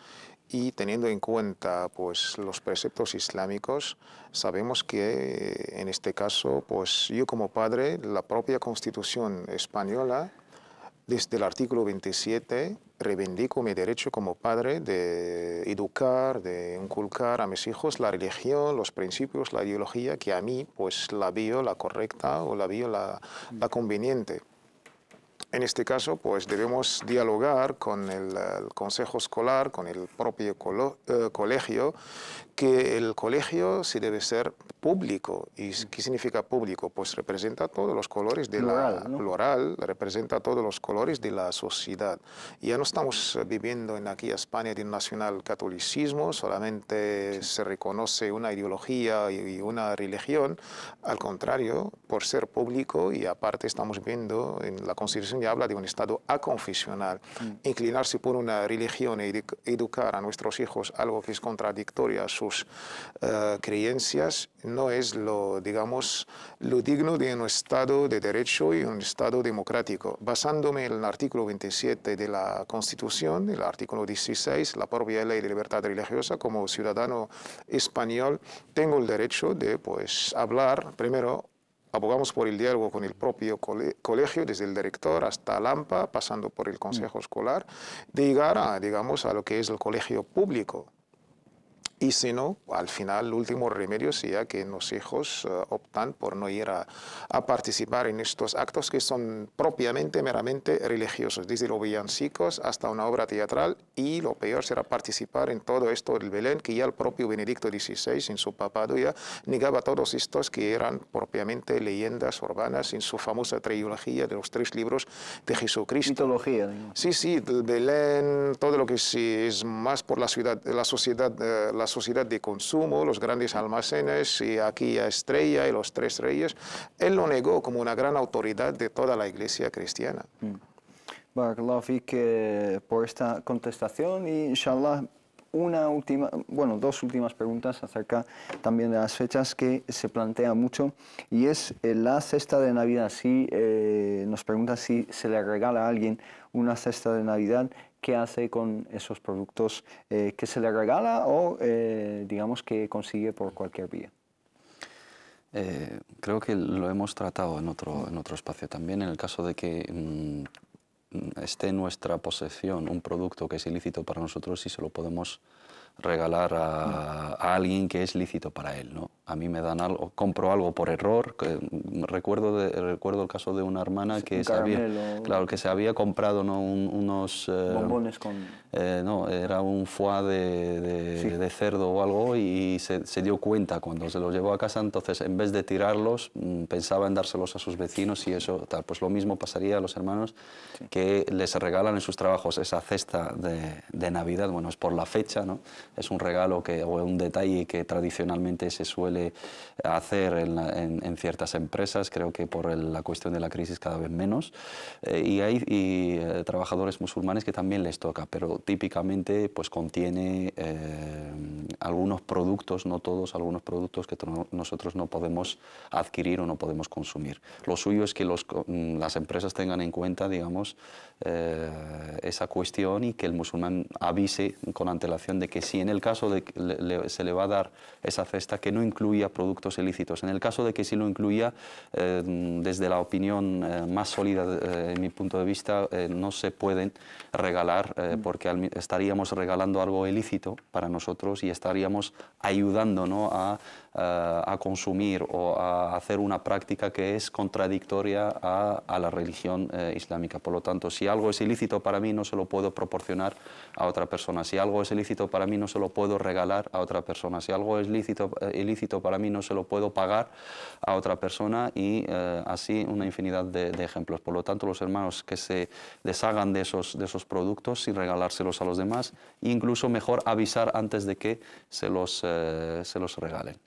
y teniendo en cuenta pues, los preceptos islámicos, sabemos que en este caso, pues yo como padre, la propia Constitución española, desde el artículo 27, reivindico mi derecho como padre de educar, de inculcar a mis hijos la religión, los principios, la ideología que a mí pues la veo la correcta o la veo la, la conveniente. En este caso, pues debemos dialogar con el, consejo escolar, con el propio eh, colegio, que el colegio sí debe ser público. ¿Y qué significa público? Pues representa todos los colores de plural, la... Plural, representa todos los colores de la sociedad. Ya no estamos viviendo en aquí España de un nacional catolicismo, solamente se reconoce una ideología y una religión. Al contrario, por ser público, y aparte estamos viendo en la Constitución habla de un Estado aconfesional. confesional mm. Inclinarse por una religión y educar a nuestros hijos algo que es contradictorio a sus eh, creencias no es lo, digamos, lo digno de un Estado de derecho y un Estado democrático. Basándome en el artículo 27 de la Constitución, el artículo 16, la propia ley de libertad religiosa, como ciudadano español, tengo el derecho de pues, hablar primero abogamos por el diálogo con el propio colegio, desde el director hasta Lampa, pasando por el consejo mm. escolar, de llegar digamos, a lo que es el colegio público y si no, al final, el último remedio sería que los hijos eh, optan por no ir a, participar en estos actos que son propiamente, meramente religiosos, desde los villancicos hasta una obra teatral y lo peor será participar en todo esto del Belén, que ya el propio Benedicto XVI en su papado ya negaba todos estos que eran propiamente leyendas urbanas en su famosa trilogía de los tres libros de Jesucristo. Mitología. Sí, sí, el Belén, todo lo que sí es más por la ciudad, la sociedad, eh, la sociedad de consumo, los grandes almacenes y aquí a Estrella y los Tres Reyes, él lo negó como una gran autoridad de toda la iglesia cristiana. Mm. que por esta contestación y inshallah una última, bueno, dos últimas preguntas acerca también de las fechas que se plantea mucho y es eh, la cesta de Navidad. Si eh, nos pregunta si se le regala a alguien una cesta de Navidad, ¿qué hace con esos productos eh, que se le regala o digamos que consigue por cualquier vía? creo que lo hemos tratado en otro, en otro espacio también, en el caso de que mm, esté en nuestra posesión un producto que es ilícito para nosotros y se lo podemos regalar a, a alguien que es lícito para él, ¿no? a mí me dan algo, compro algo por error. Recuerdo, de, recuerdo el caso de una hermana que, se, había, claro, que se había comprado ¿no? unos... Eh, Bombones con... Eh, no, era un foie de, de, cerdo o algo y se, dio cuenta cuando se los llevó a casa, entonces en vez de tirarlos mm, pensaba en dárselos a sus vecinos y eso tal. Pues lo mismo pasaría a los hermanos que les regalan en sus trabajos esa cesta de, Navidad, bueno, es por la fecha, ¿no? Es un regalo que, o un detalle que tradicionalmente se suele hacer en, ciertas empresas, creo que por la cuestión de la crisis cada vez menos. Eh, y hay eh, trabajadores musulmanes que también les toca, pero típicamente pues contiene eh, algunos productos, no todos, algunos productos que nosotros no podemos adquirir o no podemos consumir. Lo suyo es que mm, las empresas tengan en cuenta, digamos, esa cuestión y que el musulmán avise con antelación de que si en el caso de se le va a dar esa cesta que no incluya productos ilícitos. En el caso de que sí lo incluía, eh, desde la opinión eh, más sólida, eh, en mi punto de vista, no se pueden regalar mm. porque estaríamos regalando algo ilícito para nosotros y estaríamos ayudando a eh, a consumir o a hacer una práctica que es contradictoria a, la religión eh, islámica. Por lo tanto, si algo es ilícito para mí, no se lo puedo proporcionar a otra persona. Si algo es ilícito para mí, no se lo puedo regalar a otra persona. Si algo es eh, ilícito para mí, no se lo puedo pagar a otra persona y así una infinidad de, ejemplos. Por lo tanto, los hermanos que se deshagan de esos, productos sin regalárselos a los demás, incluso mejor avisar antes de que se los, se los regalen.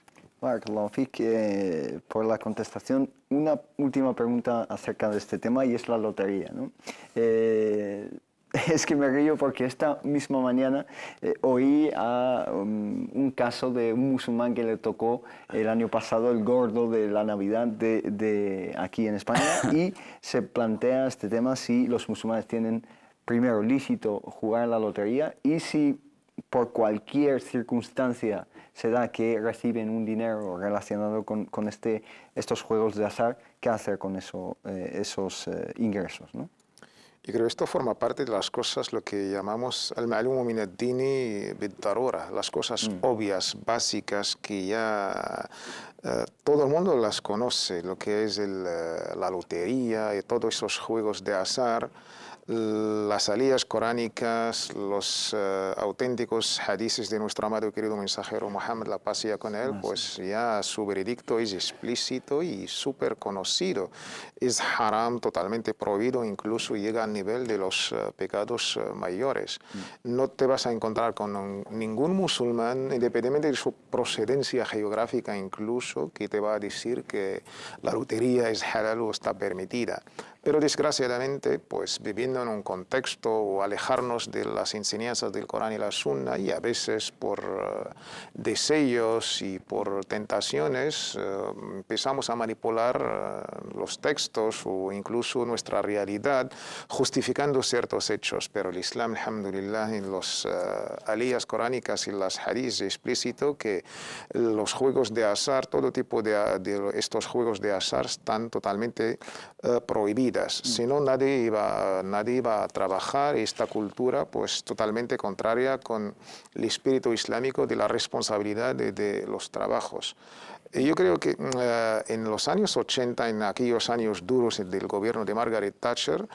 Mark que eh, por la contestación. Una última pregunta acerca de este tema y es la lotería. ¿no? Eh, es que me río porque esta misma mañana eh, oí a um, un caso de un musulmán que le tocó el año pasado el gordo de la Navidad de, de aquí en España y se plantea este tema si los musulmanes tienen primero lícito jugar la lotería y si por cualquier circunstancia se da que reciben un dinero relacionado con, con este, estos juegos de azar, ¿qué hacer con eso, eh, esos eh, ingresos? ¿no? Y creo que esto forma parte de las cosas, lo que llamamos al malum min ad las cosas mm. obvias, básicas, que ya eh, todo el mundo las conoce, lo que es el, la lotería y todos esos juegos de azar las alías coránicas, los eh, auténticos hadices de nuestro amado y querido mensajero Mohammed, la paz ya con él, pues ya su veredicto es explícito y súper conocido. Es haram, totalmente prohibido, incluso llega al nivel de los eh, pecados eh, mayores. Mm. No te vas a encontrar con ningún musulmán, independientemente de su procedencia geográfica incluso, que te va a decir que la lutería es halal o está permitida. Pero desgraciadamente, pues viviendo en un contexto o alejarnos de las enseñanzas del Corán y la Sunna y a veces por eh, deseos y por tentaciones eh, empezamos a manipular eh, los textos o incluso nuestra realidad justificando ciertos hechos. Pero el Islam, alhamdulillah, en las alías coránicas y las hadiths explícito que los juegos de azar, todo tipo de, estos juegos de azar están totalmente prohibidas. Mm. Si no, nadie iba, nadie iba a trabajar esta cultura pues totalmente contraria con el espíritu islámico de la responsabilidad de, de los trabajos. Yo creo que mm, eh, en los años 80, en aquellos años duros del gobierno de Margaret Thatcher,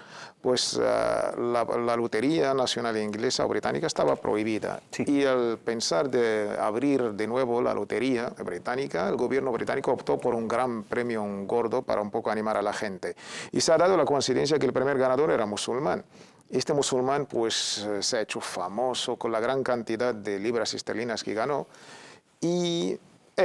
pues eh, la, Lotería Nacional Inglesa o Británica estaba prohibida. Y al pensar de abrir de nuevo la Lotería Británica, el gobierno británico optó por un gran premio, un gordo, para un poco animar a la gente. Y se ha dado la coincidencia que el primer ganador era musulmán. Este musulmán pues eh, se ha hecho famoso con la gran cantidad de libras esterlinas que ganó y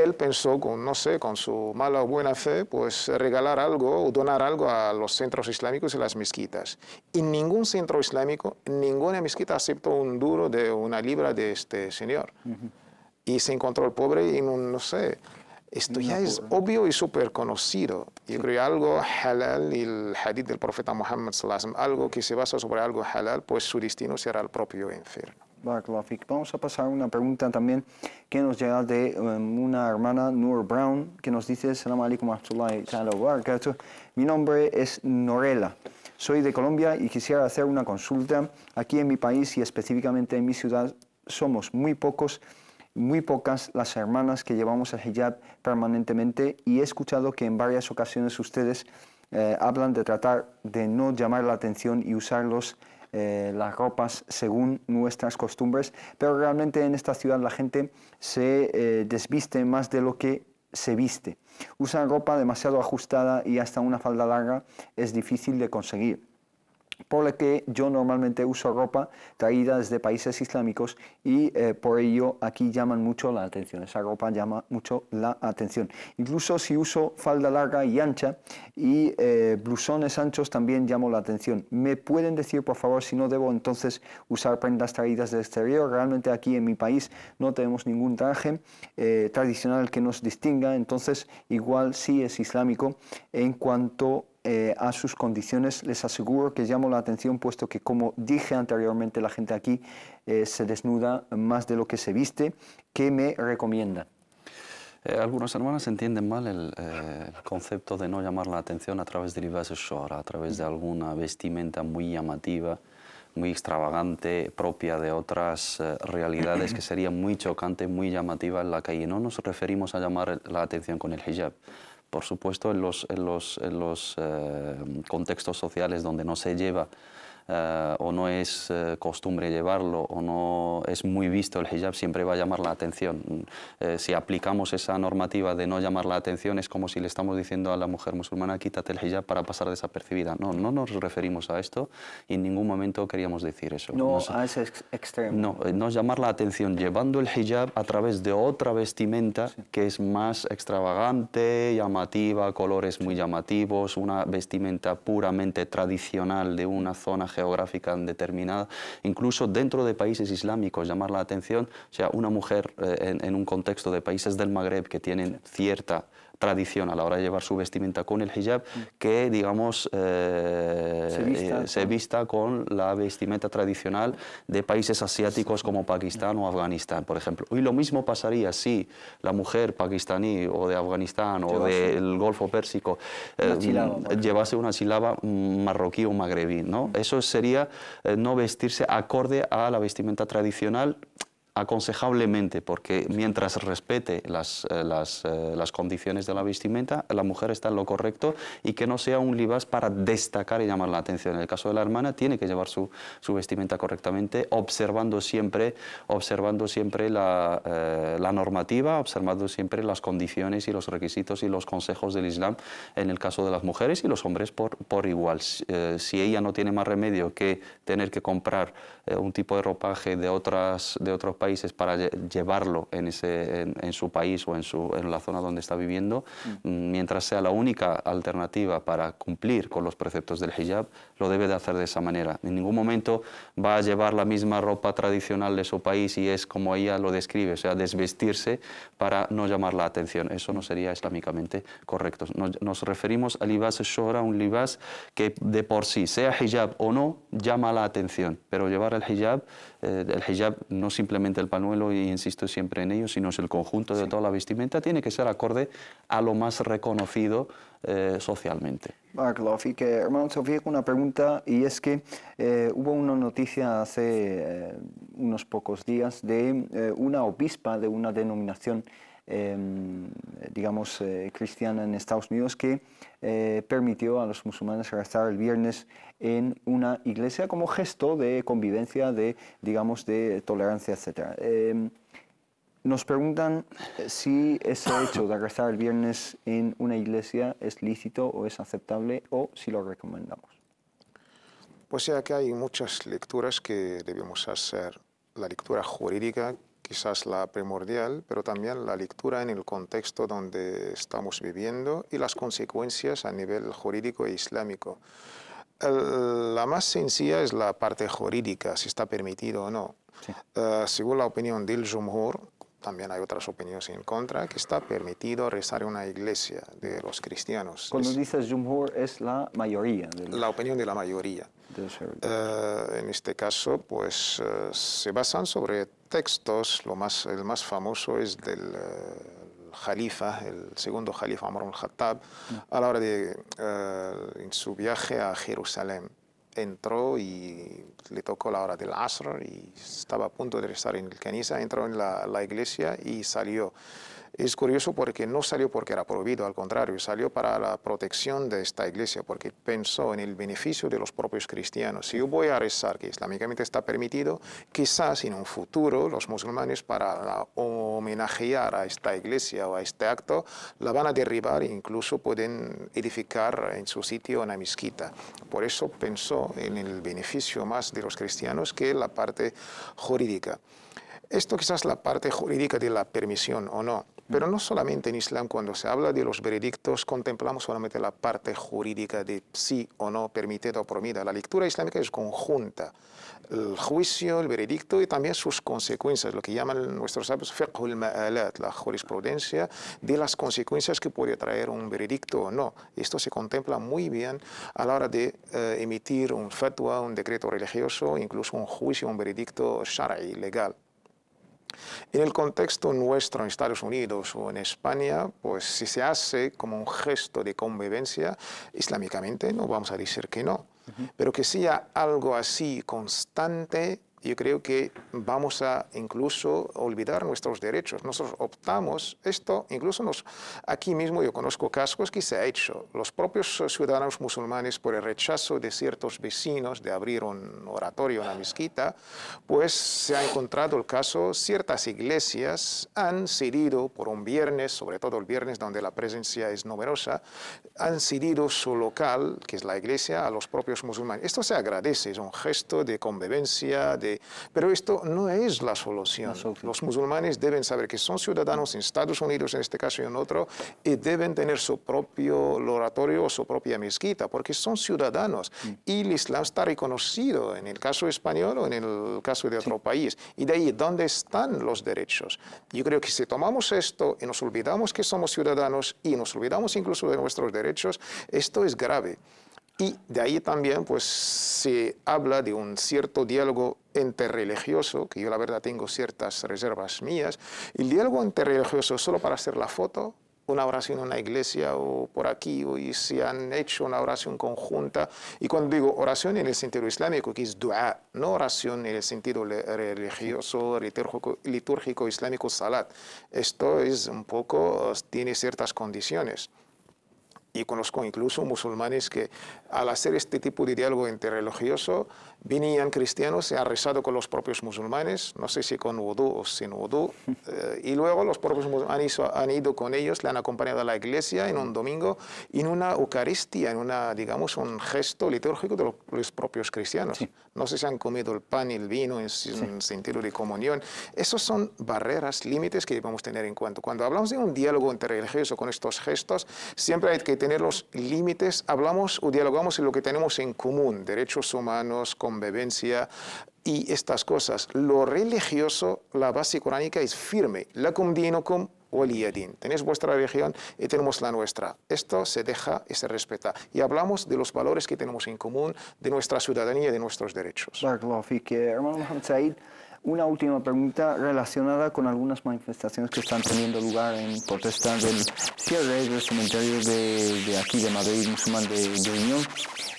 él pensó, con, no sé, con su mala o buena fe, pues regalar algo o donar algo a los centros islámicos y las mezquitas. Y ningún centro islámico, ninguna mezquita aceptó un duro de una libra de este señor. Y se encontró el pobre en un, no sé, esto ya es obvio y súper conocido. Yo creo que algo halal y el hadith del profeta Muhammad, algo que se basa sobre algo halal, pues su destino será el propio infierno. Vamos a pasar una pregunta también que nos llega de em, una hermana, Noor Brown, que nos dice, Salam alaikum Mi nombre es Norela. Soy de Colombia y quisiera hacer una consulta. Aquí en mi país y específicamente en mi ciudad somos muy pocos muy pocas las hermanas que llevamos el hijab permanentemente y he escuchado que en varias ocasiones ustedes eh, hablan de tratar de no llamar la atención y usarlos... Eh, las ropas según nuestras costumbres, pero realmente en esta ciudad la gente se eh, desviste más de lo que se viste. Usan ropa demasiado ajustada y hasta una falda larga es difícil de conseguir por lo que yo normalmente uso ropa traída desde países islámicos y eh, por ello aquí llaman mucho la atención, esa ropa llama mucho la atención. Incluso si uso falda larga y ancha y eh, blusones anchos también llamo la atención. ¿Me pueden decir por favor si no debo entonces usar prendas traídas del exterior? Realmente aquí en mi país no tenemos ningún traje eh, tradicional que nos distinga, entonces igual sí es islámico en cuanto eh, a sus condiciones. Les aseguro que llamo la atención, puesto que, como dije anteriormente, la gente aquí eh, se desnuda más de lo que se viste. ¿Qué me recomienda? Eh, algunas hermanas entienden mal el, concepto de no llamar la atención a través de libas shora, a través de alguna vestimenta muy llamativa, muy extravagante, propia de otras realidades que sería muy chocante, muy llamativa en la calle. No nos referimos a llamar la atención con el hijab por supuesto, en los, en los, en los eh, contextos sociales donde no se lleva eh, o no es eh, costumbre llevarlo o no es muy visto el hijab, siempre va a llamar la atención. Eh, si aplicamos esa normativa de no llamar la atención, es como si le estamos diciendo a la mujer musulmana, quítate el hijab para pasar desapercibida. No, no nos referimos a esto y en ningún momento queríamos decir eso. No, a ese extremo. No, no llamar la atención llevando el hijab a través de otra vestimenta que es más extravagante, llamativa, colores muy llamativos, una vestimenta puramente tradicional de una zona geográfica determinada, incluso dentro de países islámicos, llamar la atención, o sea, una mujer eh, en un contexto de países del Magreb que tienen cierta Tradicional a la hora de llevar su vestimenta con el hijab que, digamos, eh, se, eh, vista, con la vestimenta tradicional de países asiáticos como Pakistán o Afganistán, por ejemplo. Y lo mismo pasaría si la mujer pakistaní o de Afganistán o del Golfo Pérsico eh, llevase una sílaba mm, marroquí o magrebí. ¿no? Mm. Eso sería no vestirse acorde a la vestimenta tradicional aconsejablemente, porque mientras respete eh, eh, las, condiciones de la vestimenta, la mujer está en lo correcto y que no sea un libas para destacar y llamar la atención. En el caso de la hermana, tiene que llevar su, vestimenta correctamente, observando siempre, observando siempre eh, la, normativa, observando siempre las condiciones y los requisitos y los consejos del Islam en el caso de las mujeres y los hombres por, por igual. si ella no tiene más remedio que tener que comprar un tipo de ropaje de, otras, de otros países para llevarlo en, ese, en, su país o en, su, en, la zona donde está viviendo, mm. Mm, mientras sea la única alternativa para cumplir con los preceptos del hijab, lo debe de hacer de esa manera. En ningún momento va a llevar la misma ropa tradicional de su país y es como ella lo describe, o sea, desvestirse para no llamar la atención. Eso no sería islámicamente correcto. Nos, nos referimos al libas shora, un libas que de por sí, sea hijab o no, llama la atención, pero llevar el hijab eh, el hijab, no simplemente el panuelo, y insisto siempre en ello, sino es el conjunto de toda la vestimenta, tiene que ser acorde a lo más reconocido eh, socialmente. Barakallahu que eh, Hermano Sofía, una pregunta, y es que hubo una noticia hace unos pocos días de una obispa de una denominación Em, digamos, eh, cristiana en Estados Unidos que eh, permitió a los musulmanes rezar el viernes en una iglesia como gesto de convivencia, de, digamos, de tolerancia, etc. Em, nos preguntan si ese hecho de rezar el viernes en una iglesia es lícito o es aceptable o si lo recomendamos. Pues ya que hay muchas lecturas que debemos hacer. La lectura jurídica quizás la primordial, pero también la lectura en el contexto donde estamos viviendo y las consecuencias a nivel jurídico e islámico. la más sencilla es la parte jurídica, si está permitido o no. Eh, según la opinión del Jumhur, también hay otras opiniones en contra, que está permitido rezar en una iglesia de los cristianos. Cuando dices Jumhur, es la mayoría. La opinión de la mayoría. Eh, en este caso, pues eh, se basan sobre textos, lo más, el más famoso es del eh, Jalifa, el segundo Jalifa Amr al-Khattab, a la hora de, eh, en su viaje a Jerusalén, entró y le tocó la hora del Asr y estaba a punto de rezar en el canisa entró en la, la, iglesia y salió. Es curioso porque no salió porque era prohibido, al contrario, salió para la protección de esta iglesia, porque pensó en el beneficio de los propios cristianos. Si yo voy a rezar, que islámicamente está permitido, quizás en un futuro los musulmanes para homenajear a esta iglesia o a este acto, la van a derribar e incluso pueden edificar en su sitio una mezquita. Por eso pensó en el beneficio más de los cristianos que la parte jurídica. Esto quizás la parte jurídica de la permisión o no. Pero no solamente en Islam, cuando se habla de los veredictos, contemplamos solamente la parte jurídica de sí o no, permitida o promida. La lectura islámica es conjunta. El juicio, el veredicto y también sus consecuencias, lo que llaman nuestros sabios fiqhul ma'alat, la jurisprudencia de las consecuencias que puede traer un veredicto o no. Esto se contempla muy bien a la hora de eh, emitir un fatwa, un decreto religioso, incluso un juicio, un veredicto shara'i, legal. En el contexto nuestro en Estados Unidos o en España, pues si se hace como un gesto de convivencia islámicamente, no vamos a decir que no, pero que sea algo así constante yo creo que vamos a incluso olvidar nuestros derechos. Nosotros optamos, esto incluso nos, aquí mismo yo conozco casos que se ha hecho. Los propios ciudadanos musulmanes por el rechazo de ciertos vecinos de abrir un oratorio en la mezquita, pues se ha encontrado el caso, ciertas iglesias han cedido por un viernes, sobre todo el viernes donde la presencia es numerosa, han cedido su local, que es la iglesia, a los propios musulmanes. Esto se agradece, es un gesto de convivencia, de pero esto no es la solución. Los musulmanes deben saber que son ciudadanos en Estados Unidos, en este caso y en otro, y deben tener su propio oratorio o su propia mezquita, porque son ciudadanos. Mm. Y el Islam está reconocido en el caso español o en el caso de otro país. Y de ahí, ¿dónde están los derechos? Yo creo que si tomamos esto y nos olvidamos que somos ciudadanos y nos olvidamos incluso de nuestros derechos, esto es grave. Y de ahí también pues, se habla de un cierto diálogo entre religioso, que yo la verdad tengo ciertas reservas mías, el diálogo interreligioso religioso solo para hacer la foto, una oración en una iglesia o por aquí, o y si han hecho una oración conjunta. Y cuando digo oración en el sentido islámico, que es dua, no oración en el sentido religioso, litúrgico islámico, salat. Esto es un poco, tiene ciertas condiciones y conozco incluso musulmanes que al hacer este tipo de diálogo interreligioso Venían cristianos, se han rezado con los propios musulmanes, no sé si con vudú o sin vudú, eh, y luego los propios musulmanes han, ido con ellos, le han acompañado a la iglesia en un domingo, en una Eucaristía, en una, digamos, un gesto litúrgico de los, propios cristianos. No sé si han comido el pan y el vino en, sentido de comunión. Esas son barreras, límites que debemos tener en cuenta. Cuando hablamos de un diálogo interreligioso con estos gestos, siempre hay que tener los límites, hablamos o dialogamos en lo que tenemos en común, derechos humanos, convivencia y estas cosas. Lo religioso, la base coránica es firme. la o el waliyadin. Tenéis vuestra religión y tenemos la nuestra. Esto se deja y se respeta. Y hablamos de los valores que tenemos en común, de nuestra ciudadanía y de nuestros derechos. Una última pregunta relacionada con algunas manifestaciones que están teniendo lugar en protesta del cierre del cementerio de, aquí de Madrid, musulmán de, Unión.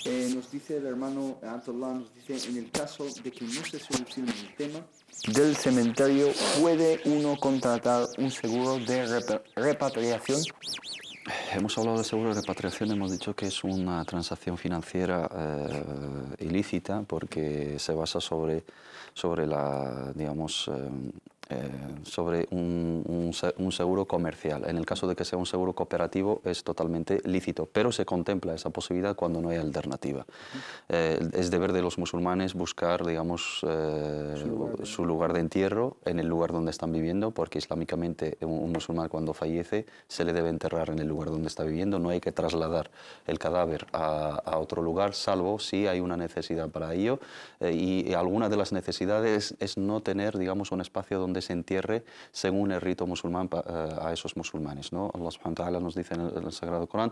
Eh, nos dice el hermano Antolá, nos dice, en el caso de que no se solucione el tema del cementerio, ¿puede uno contratar un seguro de repatriación? Hemos hablado de seguro de repatriación, hemos dicho que es una transacción financiera eh, ilícita porque se basa sobre sobre la, digamos, em, eh, sobre un, un, seguro comercial. En el caso de que sea un seguro cooperativo es totalmente lícito, pero se contempla esa posibilidad cuando no hay alternativa. Eh, es deber de los musulmanes buscar, digamos, eh, su, lugar de... entierro en el lugar donde están viviendo, porque islámicamente un, musulmán cuando fallece se le debe enterrar en el lugar donde está viviendo, no hay que trasladar el cadáver a, a otro lugar, salvo si hay una necesidad para ello. y alguna de las necesidades es no tener, digamos, un espacio donde se entierre según el rito musulmán eh, a esos musulmanes. ¿no? Allah subhanahu ta'ala nos dice en el, Sagrado Corán,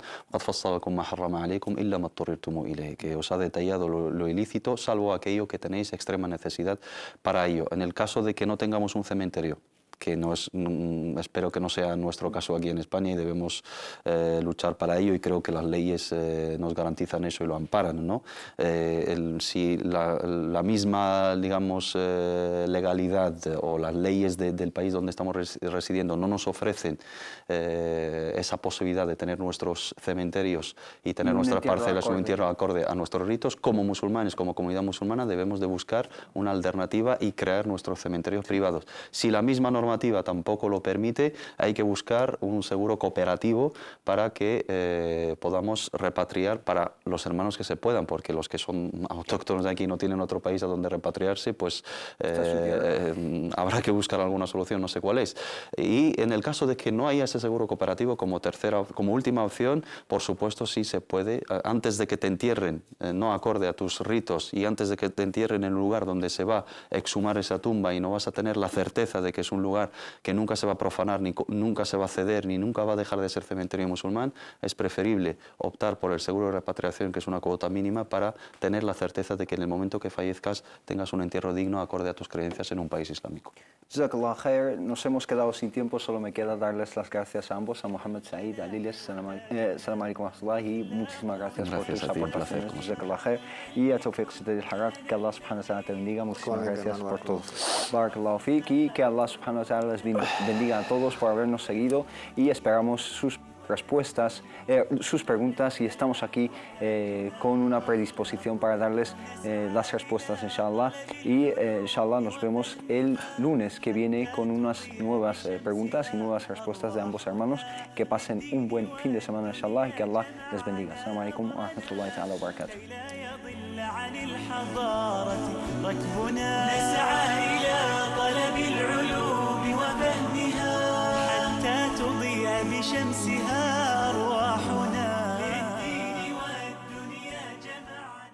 que os ha detallado lo, ilícito, salvo aquello que tenéis extrema necesidad para ello. En el caso de que no tengamos un cementerio, que no es, mm, mm, espero que no sea nuestro caso aquí en España y debemos eh, luchar para ello y creo que las leyes eh, nos garantizan eso y lo amparan. ¿no? Eh, si la, misma digamos, legalidad o las leyes del país donde estamos residiendo no nos ofrecen esa posibilidad de tener nuestros cementerios y tener nuestra parcelas de entierro acorde a nuestros ritos, como musulmanes, como comunidad musulmana, debemos de buscar una alternativa y crear nuestros cementerios privados. Si la misma norma tampoco lo permite, hay que buscar un seguro cooperativo para que eh, podamos repatriar para los hermanos que se puedan, porque los que son autóctonos de aquí no tienen otro país a donde repatriarse, pues eh, eh, habrá que buscar alguna solución, no sé cuál es. Y en el caso de que no haya ese seguro cooperativo como tercera, como última opción, por supuesto sí se puede, antes de que te entierren, no acorde a tus ritos, y antes de que te entierren en el lugar donde se va a exhumar esa tumba y no vas a tener la certeza de que es un lugar que nunca se va a profanar, ni nunca se va a ceder, ni nunca va a dejar de ser cementerio musulmán, es preferible optar por el seguro de repatriación, que es una cuota mínima, para tener la certeza de que en el momento que fallezcas tengas un entierro digno acorde a tus creencias en un país islámico. khair, nos hemos quedado sin tiempo, solo me queda darles las gracias a ambos, a Mohamed Said, a Lilia, eh, salam alaikum y muchísimas gracias, gracias por tus aportaciones. Jazakallah khair. Y a Tawfiq Sidel que Allah subhanahu wa ta'ala te bendiga, muchísimas gracias por todo. Barakallahu y que Allah subhanahu les bendiga a todos por habernos seguido y esperamos sus respuestas, eh, sus preguntas y estamos aquí eh, con una predisposición para darles eh, las respuestas, inshallah. Y inshallah nos vemos el lunes que viene con unas nuevas preguntas y nuevas respuestas de ambos hermanos. Que pasen un buen fin de semana, inshallah, y que Allah les bendiga. wa rahmatullahi لشمسها